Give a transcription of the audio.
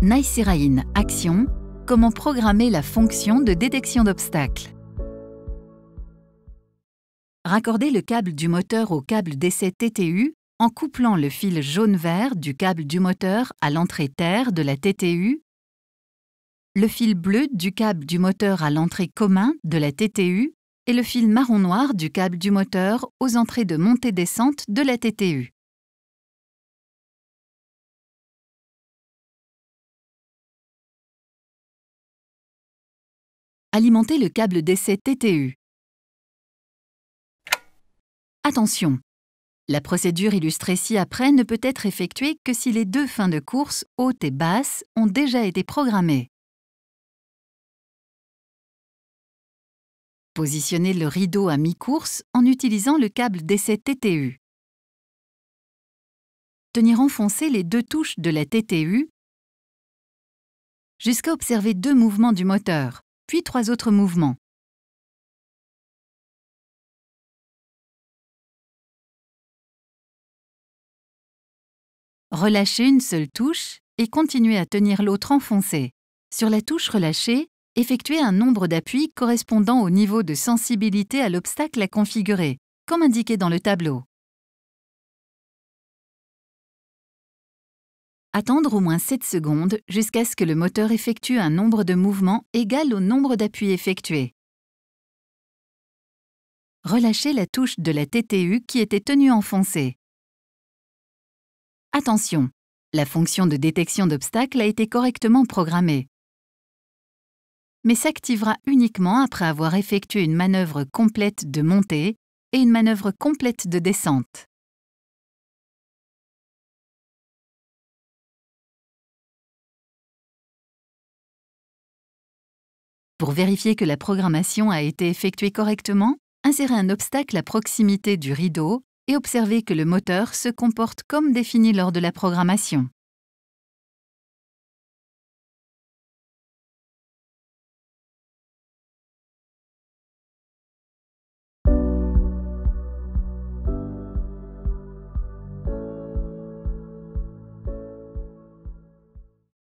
Naisirain Action Comment programmer la fonction de détection d'obstacles Raccordez le câble du moteur au câble d'essai TTU en couplant le fil jaune-vert du câble du moteur à l'entrée terre de la TTU, le fil bleu du câble du moteur à l'entrée commun de la TTU et le fil marron-noir du câble du moteur aux entrées de montée-descente de la TTU. alimenter le câble d'essai TTU. Attention La procédure illustrée ci-après ne peut être effectuée que si les deux fins de course, haute et basse, ont déjà été programmées. Positionnez le rideau à mi-course en utilisant le câble d'essai TTU. Tenir enfoncé les deux touches de la TTU jusqu'à observer deux mouvements du moteur puis trois autres mouvements. Relâchez une seule touche et continuez à tenir l'autre enfoncée. Sur la touche relâchée, effectuez un nombre d'appuis correspondant au niveau de sensibilité à l'obstacle à configurer, comme indiqué dans le tableau. Attendre au moins 7 secondes jusqu'à ce que le moteur effectue un nombre de mouvements égal au nombre d'appuis effectués. Relâchez la touche de la TTU qui était tenue enfoncée. Attention, la fonction de détection d'obstacles a été correctement programmée, mais s'activera uniquement après avoir effectué une manœuvre complète de montée et une manœuvre complète de descente. Pour vérifier que la programmation a été effectuée correctement, insérez un obstacle à proximité du rideau et observez que le moteur se comporte comme défini lors de la programmation.